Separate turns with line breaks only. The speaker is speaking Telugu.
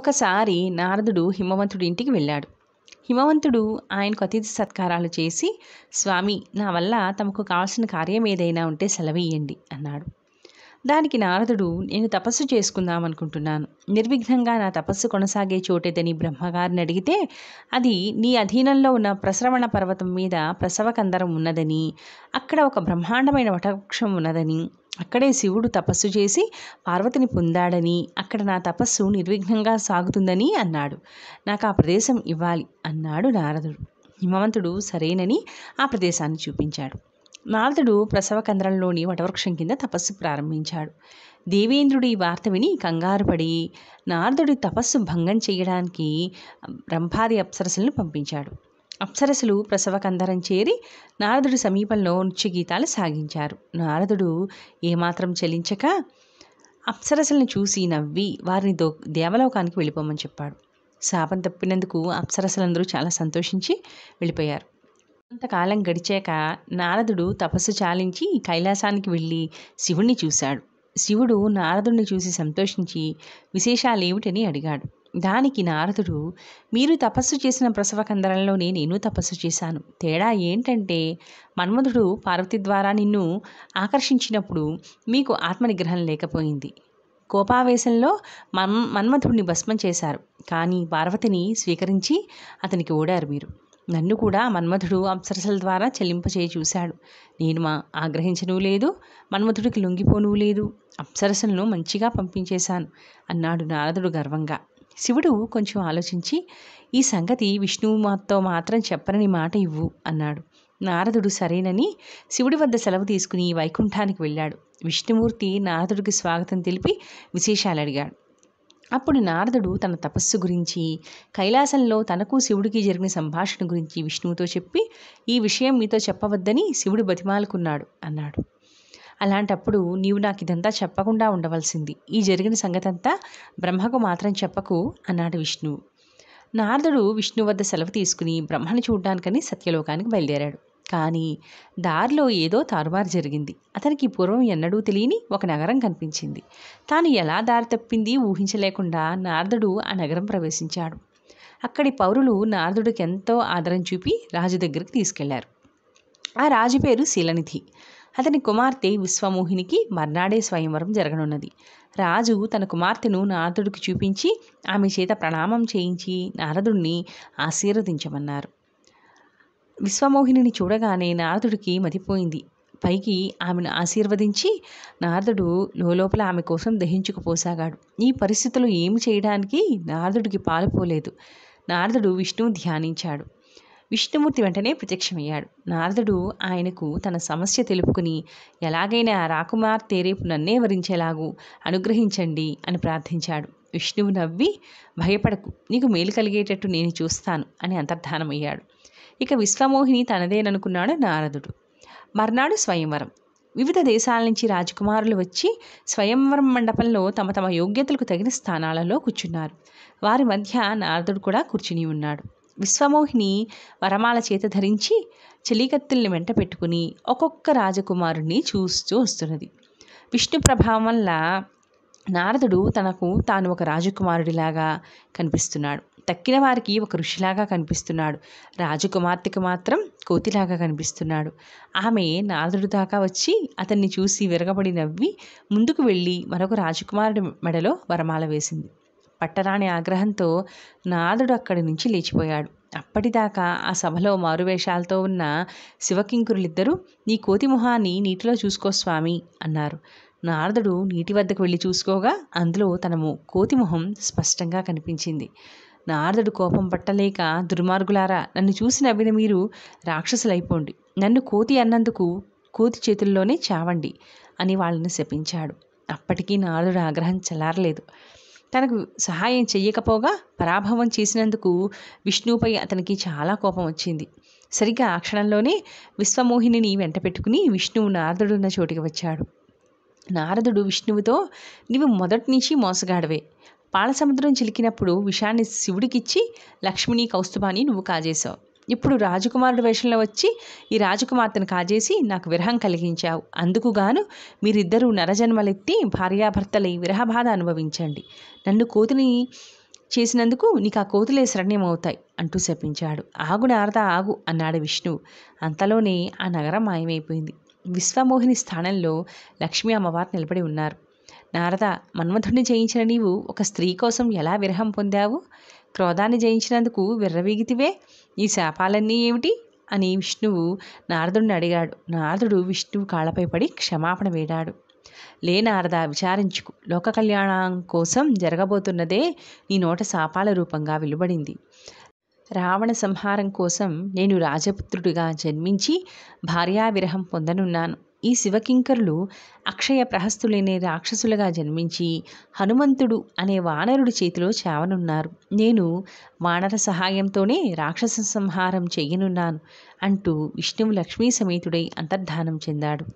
ఒకసారి నారదుడు హిమవంతుడి ఇంటికి వెళ్ళాడు హిమవంతుడు ఆయనకు అతిథి సత్కారాలు చేసి స్వామి నా వల్ల తమకు కావాల్సిన కార్యం ఏదైనా ఉంటే సెలవియ్యండి అన్నాడు దానికి నారదుడు నేను తపస్సు చేసుకుందాం అనుకుంటున్నాను నిర్విఘ్నంగా నా తపస్సు కొనసాగే చోటేదని బ్రహ్మగారిని అడిగితే అది నీ అధీనంలో ఉన్న ప్రసరవణ పర్వతం మీద ప్రసవకందరం ఉన్నదని అక్కడ ఒక బ్రహ్మాండమైన వటవృక్షం ఉన్నదని అక్కడే శివుడు తపస్సు చేసి పార్వతిని పొందాడని అక్కడ నా తపస్సు నిర్విఘ్నంగా సాగుతుందని అన్నాడు నాకు ఆ ప్రదేశం ఇవ్వాలి అన్నాడు నారదుడు హిమవంతుడు సరేనని ఆ ప్రదేశాన్ని చూపించాడు నారదుడు ప్రసవ కంద్రంలోని వటవృక్షం కింద తపస్సు ప్రారంభించాడు దేవేంద్రుడి వార్త విని కంగారుపడి నారదుడి తపస్సు భంగం చేయడానికి రంభాది అప్సరసులను పంపించాడు అప్సరసులు ప్రసవకందరం చేరి నారదుడి సమీపంలో నృత్య గీతాలు సాగించారు నారదుడు ఏమాత్రం చలించక అప్సరసలను చూసి నవ్వి వారిని దో దేవలోకానికి వెళ్ళిపోమని చెప్పాడు శాపం తప్పినందుకు అప్సరసలందరూ చాలా సంతోషించి వెళ్ళిపోయారు కొంతకాలం గడిచాక నారదుడు తపస్సు చాలించి కైలాసానికి వెళ్ళి శివుణ్ణి చూశాడు శివుడు నారదుడిని చూసి సంతోషించి విశేషాలేమిటని అడిగాడు దానికి నారదుడు మీరు తపస్సు చేసిన ప్రసవ కందరంలో నేను తపస్సు చేశాను తేడా ఏంటంటే మన్మధుడు పార్వతి ద్వారా నిన్ను ఆకర్షించినప్పుడు మీకు ఆత్మనిగ్రహం లేకపోయింది కోపావేశంలో మన్ మన్మధుడిని భస్మం చేశారు కానీ పార్వతిని స్వీకరించి అతనికి ఓడారు మీరు నన్ను కూడా మన్మధుడు అప్సరసల ద్వారా చెల్లింపచేయి చూశాడు నేను మా ఆగ్రహించను లేదు మన్మధుడికి లొంగిపోను లేదు అప్సరసలను మంచిగా పంపించేశాను అన్నాడు నారదుడు గర్వంగా శివుడు కొంచెం ఆలోచించి ఈ సంగతి విష్ణువు మాతో మాత్రం చెప్పనని మాట ఇవ్వు అన్నాడు నారదుడు సరేనని శివుడి వద్ద సెలవు తీసుకుని వైకుంఠానికి వెళ్ళాడు విష్ణుమూర్తి నారదుడికి స్వాగతం తెలిపి విశేషాలు అడిగాడు అప్పుడు నారదుడు తన తపస్సు గురించి కైలాసంలో తనకు శివుడికి జరిగిన సంభాషణ గురించి విష్ణువుతో చెప్పి ఈ విషయం మీతో చెప్పవద్దని శివుడు బతిమాలుకున్నాడు అన్నాడు అలాంటప్పుడు నీవు నాకు ఇదంతా చెప్పకుండా ఉండవలసింది ఈ జరిగిన సంగతంతా బ్రహ్మకు మాత్రం చెప్పకు అన్నాడు విష్ణువు నారదుడు విష్ణు వద్ద సెలవు తీసుకుని బ్రహ్మను చూడ్డానికని సత్యలోకానికి బయలుదేరాడు కానీ దారిలో ఏదో తారుమారు జరిగింది అతనికి పూర్వం ఎన్నడూ తెలియని ఒక నగరం కనిపించింది తాను ఎలా దారి తప్పింది ఊహించలేకుండా నారదుడు ఆ నగరం ప్రవేశించాడు అక్కడి పౌరులు నారదుడికి ఎంతో ఆదరం చూపి రాజు దగ్గరికి తీసుకెళ్లారు ఆ రాజు పేరు శీలనిధి అతని కుమార్తె విశ్వమోహినికి మర్నాడే స్వయంవరం జరగనున్నది రాజు తన కుమార్తెను నారదుడికి చూపించి ఆమె చేత ప్రణామం చేయించి నారదుడిని ఆశీర్వదించమన్నారు విశ్వమోహిని చూడగానే నారదుడికి మతిపోయింది పైకి ఆమెను ఆశీర్వదించి నారదుడు లోపల ఆమె కోసం దహించుకుపోసాగాడు ఈ పరిస్థితులు ఏమి చేయడానికి నారదుడికి పాలుపోలేదు నారదుడు విష్ణువు ధ్యానించాడు విష్ణుమూర్తి వెంటనే ప్రత్యక్షమయ్యాడు నారదుడు ఆయనకు తన సమస్య తెలుపుకుని ఎలాగైనా రాకుమార్తె రేపు నన్నే వరించేలాగూ అనుగ్రహించండి అని ప్రార్థించాడు విష్ణువు నవ్వి భయపడకు నీకు మేలు కలిగేటట్టు నేను చూస్తాను అని అంతర్ధానమయ్యాడు ఇక విశ్వమోహిని తనదేననుకున్నాడు నారదుడు మర్నాడు స్వయంవరం వివిధ దేశాల నుంచి రాజకుమారులు వచ్చి స్వయంవరం మండపంలో తమ తమ యోగ్యతలకు తగిన స్థానాలలో కూర్చున్నారు వారి మధ్య నారదుడు కూడా కూర్చుని ఉన్నాడు విశ్వమోహిని వరమాల చేత ధరించి చెలికత్తుల్ని వెంట పెట్టుకుని ఒక్కొక్క రాజకుమారుణ్ణి చూస్తూ వస్తున్నది విష్ణు ప్రభావం వల్ల నారదుడు తనకు తాను ఒక రాజకుమారుడిలాగా కనిపిస్తున్నాడు తక్కిన వారికి ఒక ఋషిలాగా కనిపిస్తున్నాడు రాజకుమార్తెకు మాత్రం కోతిలాగా కనిపిస్తున్నాడు ఆమె నారదుడు దాకా వచ్చి అతన్ని చూసి విరగబడి నవ్వి ముందుకు వెళ్ళి మరొక రాజకుమారుడి మెడలో వరమాల వేసింది పట్టరాని ఆగ్రహంతో నారదుడు అక్కడి నుంచి లేచిపోయాడు అప్పటిదాకా ఆ సభలో మారువేషాలతో ఉన్న శివకింకురులిద్దరూ నీ కోతి మొహాన్ని నీటిలో చూసుకో స్వామి అన్నారు నారదుడు నీటి వద్దకు వెళ్ళి చూసుకోగా అందులో తనము కోతి మొహం స్పష్టంగా కనిపించింది నారదుడు కోపం పట్టలేక దుర్మార్గులారా నన్ను చూసి నవ్విన మీరు రాక్షసులైపోండి నన్ను కోతి అన్నందుకు కోతి చేతుల్లోనే చావండి అని వాళ్ళని శపించాడు అప్పటికీ నారదుడు ఆగ్రహం చలారలేదు తనకు సహాయం చెయ్యకపోగా పరాభవం చేసినందుకు విష్ణుపై అతనికి చాలా కోపం వచ్చింది సరిగ్గా ఆ క్షణంలోనే విశ్వమోహినిని వెంట పెట్టుకుని విష్ణువు నారదుడున్న చోటికి వచ్చాడు నారదుడు విష్ణువుతో నీవు మొదటి నుంచి మోసగాడవే పాలసముద్రం చిలికినప్పుడు విషాన్ని శివుడికిచ్చి లక్ష్మిని కౌస్తుభాని నువ్వు కాజేశావు ఇప్పుడు రాజకుమారుడు వేషంలో వచ్చి ఈ రాజకుమార్తెను కాజేసి నాకు విరహం కలిగించావు అందుకుగాను మీరిద్దరూ నరజన్మలెత్తి భార్యాభర్తల ఈ విరహ బాధ అనుభవించండి నన్ను కోతిని చేసినందుకు నీకు ఆ కోతులే శరణ్యమవుతాయి అంటూ శపించాడు ఆగు నారద ఆగు అన్నాడు విష్ణువు అంతలోనే ఆ నగరం మాయమైపోయింది విశ్వమోహిని స్థానంలో లక్ష్మీ అమ్మవారు నిలబడి ఉన్నారు నారద మన్మథుడిని చేయించిన నీవు ఒక స్త్రీ కోసం ఎలా విరహం పొందావు క్రోధాన్ని జయించినందుకు విర్రవీగితివే ఈ శాపాలన్నీ ఏమిటి అని విష్ణువు నారదుడిని అడిగాడు నారదుడు విష్ణువు కాళ్ళపై పడి క్షమాపణ వేడాడు లే నారద విచారించుకు లోక కళ్యాణం కోసం జరగబోతున్నదే నీ నోట శాపాల రూపంగా వెలువడింది రావణ సంహారం కోసం నేను రాజపుత్రుడిగా జన్మించి భార్యా విరహం పొందనున్నాను ఈ శివకింకరులు అక్షయ ప్రహస్తులైన రాక్షసులుగా జన్మించి హనుమంతుడు అనే వానరుడి చేతిలో చావనున్నారు నేను వానర సహాయంతోనే రాక్షస సంహారం చెయ్యనున్నాను అంటూ విష్ణువు లక్ష్మీ సమేతుడై అంతర్ధానం చెందాడు